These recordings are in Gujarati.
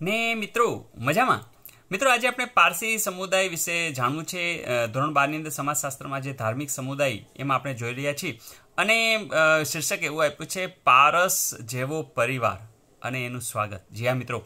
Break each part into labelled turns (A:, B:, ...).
A: ને મિત્રો મજામાં મિત્રો આજે આપણે પારસી સમુદાય વિશે જાણવું છે ધોરણ બારની અંદર સમાજશાસ્ત્રમાં જે ધાર્મિક સમુદાય એમાં આપણે જોઈ રહ્યા છીએ અને શીર્ષક એવું આપ્યું છે પારસ જેવો પરિવાર અને એનું સ્વાગત જી હા મિત્રો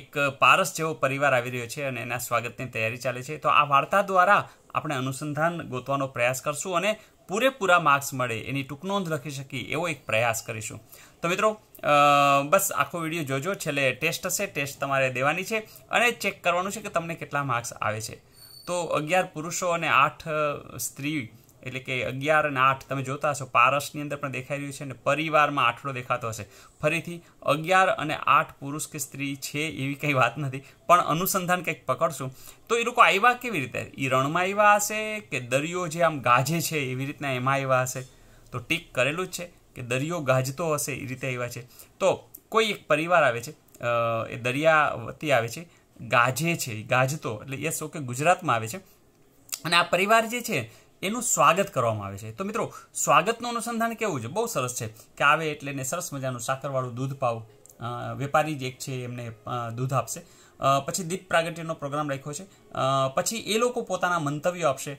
A: એક પારસ જેવો પરિવાર આવી રહ્યો છે અને એના સ્વાગતની તૈયારી ચાલે છે તો આ વાર્તા દ્વારા આપણે અનુસંધાન ગોતવાનો પ્રયાસ કરશું અને પૂરેપૂરા માર્ક્સ મળે એની નોંધ લખી શકીએ એવો એક પ્રયાસ કરીશું તો મિત્રો બસ આખો વિડીયો જોજો છેલ્લે ટેસ્ટ હશે ટેસ્ટ તમારે દેવાની છે અને ચેક કરવાનું છે કે તમને કેટલા માર્ક્સ આવે છે તો અગિયાર પુરુષો અને આઠ સ્ત્રી એટલે કે અગિયાર અને આઠ તમે જોતા હશો પારસની અંદર પણ દેખાઈ રહ્યું છે અને પરિવારમાં આઠડો દેખાતો હશે ફરીથી અગિયાર અને આઠ પુરુષ કે સ્ત્રી છે એવી કંઈ વાત નથી પણ અનુસંધાન કંઈક પકડશું તો એ લોકો આવ્યા કેવી રીતે એ રણમાં આવ્યા હશે કે દરિયો જે આમ ગાજે છે એવી રીતના એમાં આવ્યા હશે તો ટીક કરેલું જ છે કે દરિયો ગાજતો હશે એ રીતે આવ્યા છે તો કોઈ એક પરિવાર આવે છે એ દરિયા વતી આવે છે ગાજે છે ગાજતો એટલે યસ ઓકે ગુજરાતમાં આવે છે અને આ પરિવાર જે છે એનું સ્વાગત કરવામાં આવે છે તો મિત્રો સ્વાગતનું અનુસંધાન કેવું છે બહુ સરસ છે કે આવે એટલે એને સરસ મજાનું સાકરવાળું દૂધ પાવું વેપારી જે એક છે એમને દૂધ આપશે પછી દીપ પ્રાગટ્યનો પ્રોગ્રામ રાખ્યો છે પછી એ લોકો પોતાના મંતવ્યો આપશે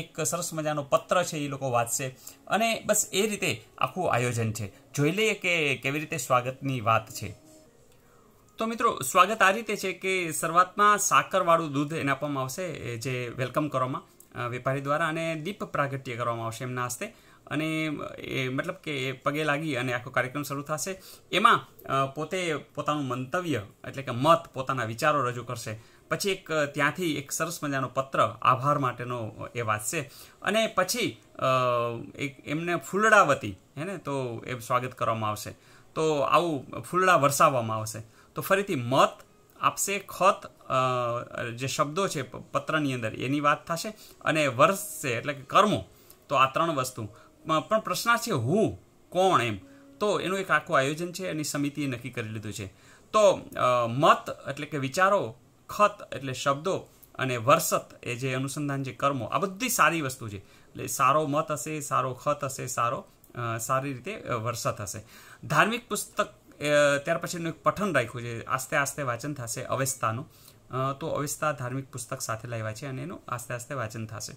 A: એક સરસ મજાનો પત્ર છે એ લોકો વાંચશે અને બસ એ રીતે આખું આયોજન છે જોઈ લઈએ કે કેવી રીતે સ્વાગતની વાત છે તો મિત્રો સ્વાગત આ રીતે છે કે શરૂઆતમાં સાકરવાળું દૂધ એને આપવામાં આવશે જે વેલકમ કરવામાં વેપારી દ્વારા અને દીપ પ્રાગટ્ય કરવામાં આવશે એમના હસ્તે અને એ મતલબ કે એ પગે લાગી અને આખો કાર્યક્રમ શરૂ થશે એમાં પોતે પોતાનું મંતવ્ય એટલે કે મત પોતાના વિચારો રજૂ કરશે પછી એક ત્યાંથી એક સરસ મજાનો પત્ર આભાર માટેનો એ વાંચશે અને પછી એક એમને ફૂલડાવતી હે ને તો એ સ્વાગત કરવામાં આવશે તો આવું ફૂલડા વરસાવવામાં આવશે તો ફરીથી મત આપશે ખત જે શબ્દો છે પત્રની અંદર એની વાત થશે અને વરસશે એટલે કે કર્મો તો આ ત્રણ વસ્તુ પણ પ્રશ્ન છે હું કોણ એમ તો એનું એક આખું આયોજન છે એની સમિતિએ નક્કી કરી લીધું છે તો મત એટલે કે વિચારો ખત એટલે શબ્દો અને વરસત એ જે અનુસંધાન જે કર્મો આ બધી સારી વસ્તુ છે એટલે સારો મત હશે સારો ખત હશે સારો સારી રીતે વરસત હશે ધાર્મિક પુસ્તક ત્યાર પછીનું એક પઠન રાખ્યું છે આસ્તે આસ્તે વાંચન થશે અવેસ્તાનું તો અવેસ્તા ધાર્મિક પુસ્તક સાથે લાવ્યા છે અને એનું આસ્તે આસ્તે વાંચન થશે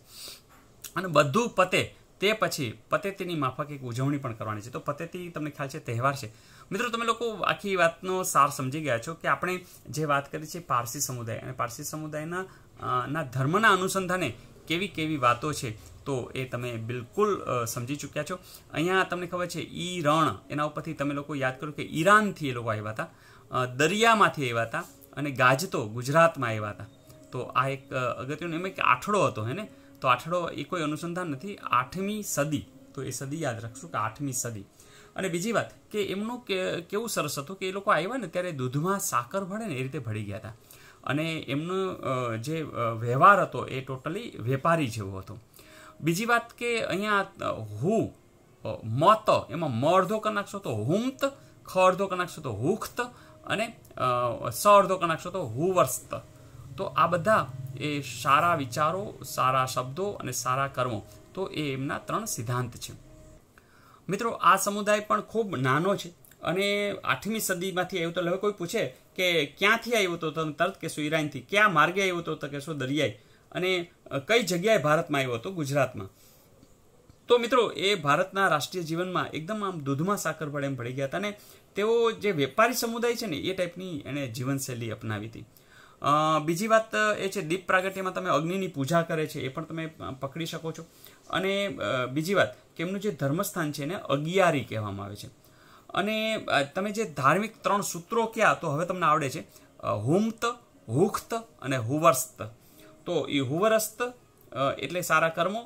A: અને બધું પતે તે પછી પતેતીની માફક એક ઉજવણી પણ કરવાની છે તો પતેતી તમને ખ્યાલ છે તહેવાર છે મિત્રો તમે લોકો આખી વાતનો સાર સમજી ગયા છો કે આપણે જે વાત કરી છે પારસી સમુદાય અને પારસી સમુદાયના ના ધર્મના અનુસંધાને કેવી કેવી વાતો છે તો એ તમે બિલકુલ સમજી ચૂક્યા છો અહીંયા તમને ખબર છે ઈરણ એના ઉપરથી તમે લોકો યાદ કરો કે ઈરાનથી એ લોકો આવ્યા હતા દરિયામાંથી આવ્યા હતા અને ગાજતો ગુજરાતમાં આવ્યા હતા તો આ એક અગત્યનો એમાં એક આઠડો હતો હે ને તો આઠડો એ કોઈ અનુસંધાન નથી આઠમી સદી તો એ સદી યાદ રાખશું કે આઠમી સદી અને બીજી વાત કે એમનું કેવું સરસ હતું કે એ લોકો આવ્યા ને ત્યારે દૂધમાં સાકર ભળે ને એ રીતે ભળી ગયા હતા અને એમનો જે વ્યવહાર હતો એ ટોટલી વેપારી જેવો હતો બીજી વાત કે અહીંયા હુ મત એમાં મ અડધો કનાકશો તો હુમત ખ અડધો કનાકશો તો હુખ્ત અને સ અડધો કનાકશો તો હુવર્સ્ત તો આ બધા એ સારા વિચારો સારા શબ્દો અને સારા કર્મો તો એ એમના ત્રણ સિદ્ધાંત છે મિત્રો આ સમુદાય પણ ખૂબ નાનો છે અને આઠમી સદીમાંથી આવ્યો તો હવે કોઈ પૂછે કે ક્યાંથી આવ્યો હતો તમે તરત કહેશો ઈરાનથી ક્યાં માર્ગે આવ્યો તો તો કહેશો દરિયાઈ અને કઈ જગ્યાએ ભારતમાં આવ્યો હતો ગુજરાતમાં તો મિત્રો એ ભારતના રાષ્ટ્રીય જીવનમાં એકદમ આમ દૂધમાં સાકર પડે એમ પડી ગયા હતા અને તેઓ જે વેપારી સમુદાય છે ને એ ટાઈપની એણે જીવનશૈલી અપનાવી હતી બીજી વાત એ છે દીપ પ્રાગટ્યમાં તમે અગ્નિની પૂજા કરે છે એ પણ તમે પકડી શકો છો અને બીજી વાત કે એમનું જે ધર્મસ્થાન છે એને અગિયારી કહેવામાં આવે છે અને તમે જે ધાર્મિક ત્રણ સૂત્રો ક્યાં તો હવે તમને આવડે છે હુમત હુખ્ત અને હુવર્સ્ત તો એ હુવરસ્ત એટલે સારા કર્મો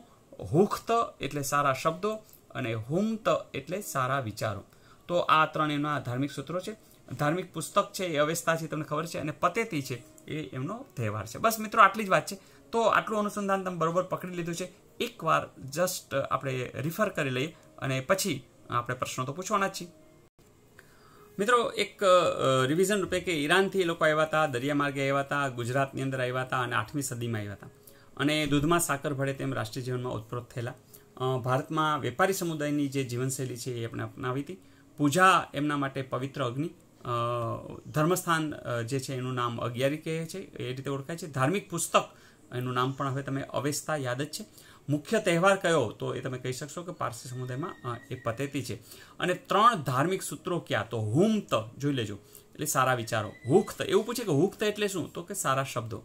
A: હુખ્ત એટલે સારા શબ્દો અને હુમત એટલે સારા વિચારો તો આ ત્રણ એના ધાર્મિક સૂત્રો છે ધાર્મિક પુસ્તક છે એ અવેસ્થા છે તમને ખબર છે અને પતેતી છે એ એમનો તહેવાર છે બસ મિત્રો આટલી જ વાત છે તો આટલું અનુસંધાન તમે બરોબર પકડી લીધું છે એકવાર જસ્ટ આપણે રિફર કરી લઈએ અને પછી આપણે પ્રશ્નો તો પૂછવાના જ છીએ મિત્રો એક રિવિઝન રૂપે કે ઈરાનથી એ લોકો આવ્યા હતા દરિયા માર્ગે આવ્યા હતા ગુજરાતની અંદર આવ્યા હતા અને આઠમી સદીમાં આવ્યા હતા અને દૂધમાં સાકર ભળે તેમ રાષ્ટ્રીય જીવનમાં ઉત્પ્રોત થયેલા ભારતમાં વેપારી સમુદાયની જે જીવનશૈલી છે એ એમણે અપનાવી હતી પૂજા એમના માટે પવિત્ર અગ્નિ ધર્મસ્થાન જે છે એનું નામ અગિયારી કહે છે એ રીતે ઓળખાય છે ધાર્મિક પુસ્તક એનું નામ પણ હવે તમે અવેસ્તા યાદ જ છે મુખ્ય તહેવાર કયો તો એ તમે કહી શકશો કે પારસી સમુદાયમાં એ પતેતી છે અને ત્રણ ધાર્મિક સૂત્રો ક્યાં તો હુમત જોઈ લેજો એટલે સારા વિચારો હુખત એવું પૂછે કે હુખત એટલે શું તો કે સારા શબ્દો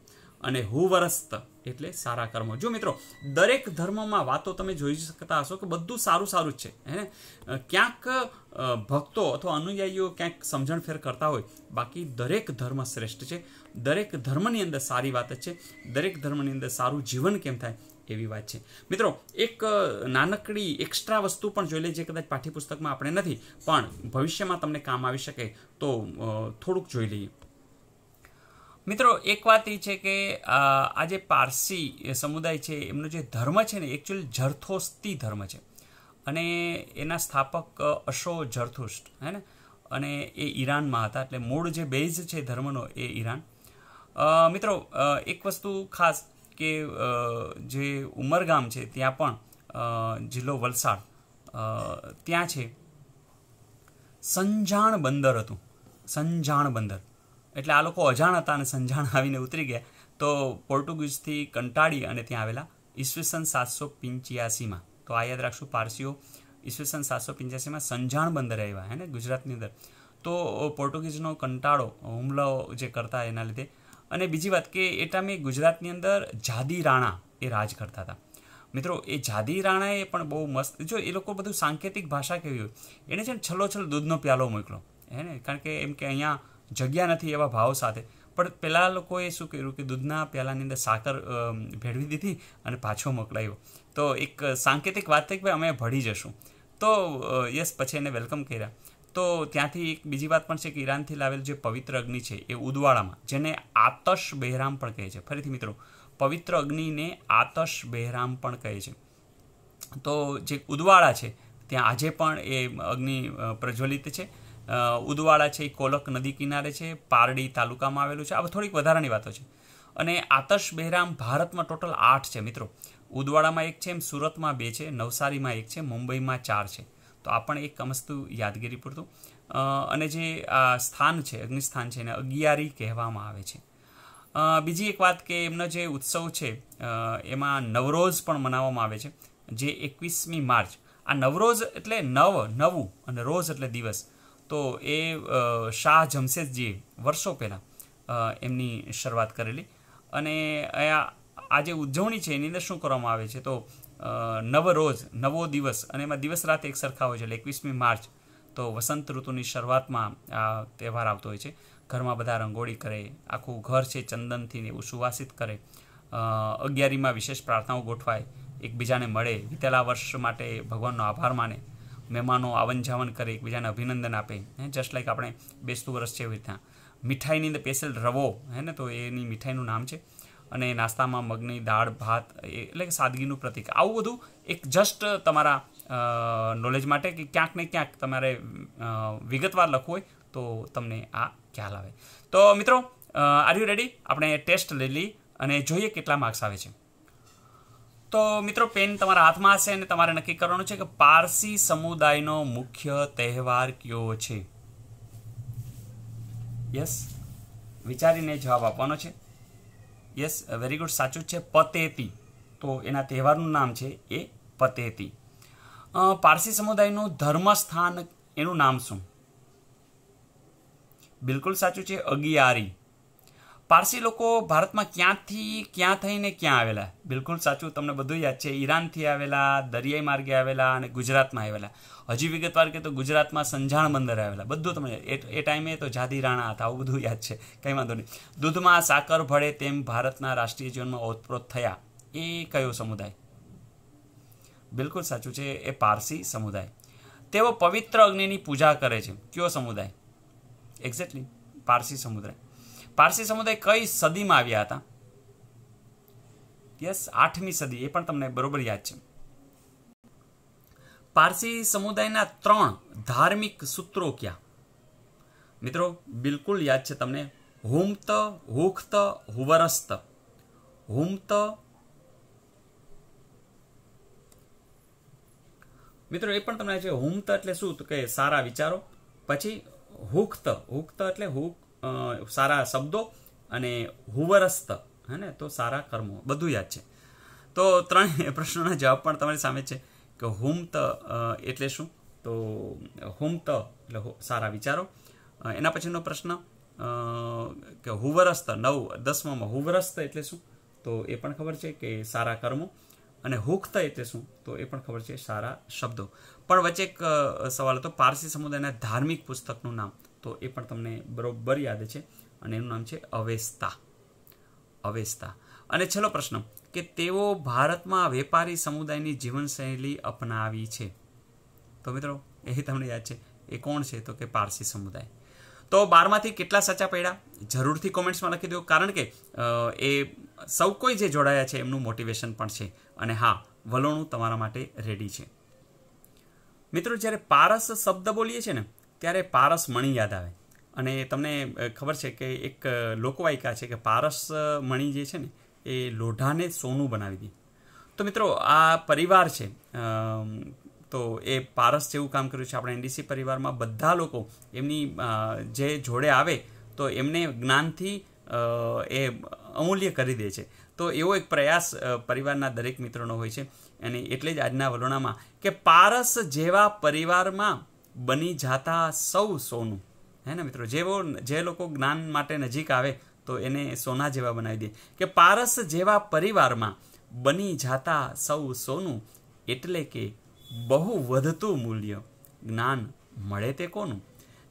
A: અને હુવરસ્ત એટલે સારા કર્મ જો મિત્રો દરેક ધર્મમાં વાતો તમે જોઈ શકતા હશો કે બધું સારું સારું જ છે હે ક્યાંક ભક્તો અથવા અનુયાયીઓ ક્યાંક સમજણ ફેર કરતા હોય બાકી દરેક ધર્મ શ્રેષ્ઠ છે દરેક ધર્મની અંદર સારી વાત જ છે દરેક ધર્મની અંદર સારું જીવન કેમ થાય એવી વાત છે મિત્રો એક નાનકડી એક્સ્ટ્રા વસ્તુ પણ જોઈ લઈએ જે કદાચ પાઠ્યપુસ્તકમાં આપણે નથી પણ ભવિષ્યમાં તમને કામ આવી શકે તો થોડુંક જોઈ લઈએ મિત્રો એક વાત એ છે કે આ જે પારસી સમુદાય છે એમનો જે ધર્મ છે ને એકચ્યુઅલ જરથોસ્તી ધર્મ છે અને એના સ્થાપક અશો જરથુષ્ટ હે ને અને એ ઈરાનમાં હતા એટલે મૂળ જે બેઝ છે ધર્મનો એ ઈરાન મિત્રો એક વસ્તુ ખાસ કે જે ઉમરગામ છે ત્યાં પણ જિલ્લો વલસાડ ત્યાં છે સંજાણ બંદર હતું સંજાણ બંદર એટલે આ લોકો અજાણ હતા અને સંજાણ આવીને ઉતરી ગયા તો પોર્ટુગીઝથી કંટાળી અને ત્યાં આવેલા ઈસવીસન સાતસો પિંચ્યાસીમાં તો આ યાદ રાખશું પારસીઓ ઈસવીસન સાતસો પિંચ્યાસીમાં સંજાણ બંદર આવ્યા હે ને ગુજરાતની અંદર તો પોર્ટુગીઝનો કંટાળો હુમલો જે કરતા એના લીધે અને બીજી વાત કે એ ટાઈમે ગુજરાતની અંદર જાદી રાણા એ રાજ કરતા હતા મિત્રો એ જાદી રાણાએ પણ બહુ મસ્ત જો એ લોકો બધું સાંકેતિક ભાષા કેવી હોય એને છે ને છલ્લો છલ દૂધનો પ્યાલો મોકલો હે ને કારણ કે એમ કે અહીંયા જગ્યા નથી એવા ભાવ સાથે પણ પેલા લોકોએ શું કર્યું કે દૂધના પ્યાલાની અંદર સાકર ભેળવી દીધી અને પાછો મોકલાયો તો એક સાંકેતિક વાત થઈ કે ભાઈ અમે ભળી જશું તો યસ પછી એને વેલકમ કર્યા તો ત્યાંથી એક બીજી વાત પણ છે કે ઈરાનથી લાવેલ જે પવિત્ર અગ્નિ છે એ ઉદવાડામાં જેને આતશ બહેરામ પણ કહે છે ફરીથી મિત્રો પવિત્ર અગ્નિને આતશ બહેરામ પણ કહે છે તો જે ઉદવાડા છે ત્યાં આજે પણ એ અગ્નિ પ્રજ્વલિત છે ઉદવાડા છે એ કોલક નદી કિનારે છે પારડી તાલુકામાં આવેલું છે આ થોડીક વધારાની વાતો છે અને આતશ બહેરામ ભારતમાં ટોટલ આઠ છે મિત્રો ઉદવાડામાં એક છે એમ સુરતમાં બે છે નવસારીમાં એક છે મુંબઈમાં ચાર છે તો આ પણ એક અમસ્તુ યાદગીરી પૂરતું અને જે આ સ્થાન છે અગ્નિસ્થાન છે એને અગિયારી કહેવામાં આવે છે બીજી એક વાત કે એમનો જે ઉત્સવ છે એમાં નવરોઝ પણ મનાવવામાં આવે છે જે એકવીસમી માર્ચ આ નવરોઝ એટલે નવ નવું અને રોઝ એટલે દિવસ તો એ શાહ જમશેદજીએ વર્ષો પહેલાં એમની શરૂઆત કરેલી અને આ જે ઉજવણી છે એની અંદર શું કરવામાં આવે છે તો નવ રોજ નવો દિવસ અને એમાં દિવસ રાત એક સરખા હોય છે એટલે એકવીસમી માર્ચ તો વસંત ઋતુની શરૂઆતમાં આ તહેવાર આવતો હોય છે ઘરમાં બધા રંગોળી કરે આખું ઘર છે ચંદનથી એવું સુવાસિત કરે અગિયારીમાં વિશેષ પ્રાર્થનાઓ ગોઠવાય એકબીજાને મળે વિતેલા વર્ષ માટે ભગવાનનો આભાર માને મહેમાનો આવન જાવન કરે એકબીજાને અભિનંદન આપે હે જસ્ટ લાઈક આપણે બેસતું વરસ છે એવી રીતના મીઠાઈની અંદર સ્પેશિયલ રવો હે ને તો એની મીઠાઈનું નામ છે અને નાસ્તામાં મગની દાળ ભાત એટલે કે સાદગીનું પ્રતિક આવું બધું એક જસ્ટ તમારા નોલેજ માટે કે ક્યાંક ને ક્યાંક તમારે વિગતવાર લખવું હોય તો તમને આ ખ્યાલ આવે તો મિત્રો આર યુ રેડી આપણે ટેસ્ટ લઈ લઈ અને જોઈએ કેટલા માર્ક્સ આવે છે તો મિત્રો પેન તમારા હાથમાં હશે અને તમારે નક્કી કરવાનું છે કે પારસી સમુદાયનો મુખ્ય તહેવાર કયો છે યસ વિચારીને જવાબ આપવાનો છે યસ વેરી ગુડ સાચું છે પતેતી તો એના તહેવારનું નામ છે એ પતેતી પારસી સમુદાયનું ધર્મસ્થાન એનું નામ શું બિલકુલ સાચું છે અગિયારી પારસી લોકો ભારતમાં ક્યાંથી ક્યાં થઈને ક્યાં આવેલા બિલકુલ સાચું તમને બધું યાદ છે ઈરાનથી આવેલા દરિયાઈ માર્ગે આવેલા અને ગુજરાતમાં આવેલા હજી વિગતવાર કે તો ગુજરાતમાં સંજાણ બંદર આવેલા બધું તમને એ ટાઈમે તો જાદી રાણા હતા આવું બધું યાદ છે કંઈ વાંધો નહીં દૂધમાં સાકર ભળે તેમ ભારતના રાષ્ટ્રીય જીવનમાં ઓતપ્રોત થયા એ કયો સમુદાય બિલકુલ સાચું છે એ પારસી સમુદાય તેઓ પવિત્ર અગ્નિની પૂજા કરે છે કયો સમુદાય એક્ઝેક્ટલી પારસી સમુદાય પારસી સમુદાય કઈ સદીમાં આવ્યા હતા યસ આઠમી સદી એ પણ તમને બરોબર યાદ છે પારસી સમુદાયના ત્રણ ધાર્મિક સૂત્રો ક્યાં મિત્રો બિલકુલ યાદ છે તમને હુમત હુખત હુવરસ્ત હુમત મિત્રો એ પણ તમને છે હુમત એટલે શું કે સારા વિચારો પછી હુખત હુખત એટલે હુક સારા શબ્દો અને હુવરસ્ત હે ને તો સારા કર્મો બધું યાદ છે તો ત્રણ પ્રશ્નોના જવાબ પણ તમારી સામે છે કે હુમત એટલે શું તો હુમત એટલે સારા વિચારો એના પછીનો પ્રશ્ન કે હુવરસ્ત નવ દસમામાં હુવરસ્ત એટલે શું તો એ પણ ખબર છે કે સારા કર્મો અને હુક્ત એટલે શું તો એ પણ ખબર છે સારા શબ્દો પણ વચ્ચે એક સવાલ હતો પારસી સમુદાયના ધાર્મિક પુસ્તકનું નામ તો એ પણ તમને બરોબર યાદ છે અને એનું નામ છે અવેસ્તા અવેસ્તા અને છેલ્લો પ્રશ્ન કે તેઓ ભારતમાં વેપારી સમુદાયની જીવનશૈલી અપનાવી છે તો મિત્રો એ તમને યાદ છે એ કોણ છે તો કે પારસી સમુદાય તો બારમાંથી કેટલા સાચા પડ્યા જરૂરથી કોમેન્ટ્સમાં લખી દો કારણ કે એ સૌ કોઈ જે જોડાયા છે એમનું મોટિવેશન પણ છે અને હા વલોણું તમારા માટે રેડી છે મિત્રો જ્યારે પારસ શબ્દ બોલીએ છીએ ને ત્યારે પારસ મણી યાદ આવે અને તમને ખબર છે કે એક લોકવાયકા છે કે પારસ મણિ જે છે ને એ લોઢાને સોનું બનાવી દી તો મિત્રો આ પરિવાર છે તો એ પારસ જેવું કામ કર્યું છે આપણે એનડીસી પરિવારમાં બધા લોકો એમની જે જોડે આવે તો એમને જ્ઞાનથી એ અમૂલ્ય કરી દે છે તો એવો એક પ્રયાસ પરિવારના દરેક મિત્રોનો હોય છે અને એટલે જ આજના વલોણામાં કે પારસ જેવા પરિવારમાં બની જાતા સૌ સોનું હે ને મિત્રો જેવો જે લોકો જ્ઞાન માટે નજીક આવે તો એને સોના જેવા બનાવી દે કે પારસ જેવા પરિવારમાં બની જાતા સૌ સોનું એટલે કે બહુ વધતું મૂલ્ય જ્ઞાન મળે તે કોનું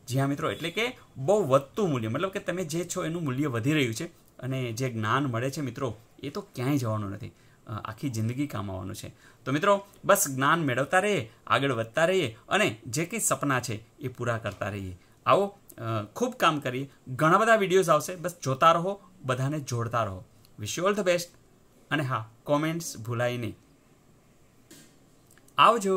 A: જ્યાં મિત્રો એટલે કે બહુ વધતું મૂલ્ય મતલબ કે તમે જે છો એનું મૂલ્ય વધી રહ્યું છે અને જે જ્ઞાન મળે છે મિત્રો એ તો ક્યાંય જવાનું નથી આખી જિંદગી કમાવાનું છે તો મિત્રો બસ જ્ઞાન મેળવતા રહીએ આગળ વધતા રહીએ અને જે કંઈ સપના છે એ પૂરા કરતા રહીએ આવો ખૂબ કામ કરીએ ઘણા બધા વિડીયોઝ આવશે બસ જોતા રહો બધાને જોડતા રહો વિશ ઓલ ધ બેસ્ટ અને હા કોમેન્ટ્સ ભૂલાય નહીં આવજો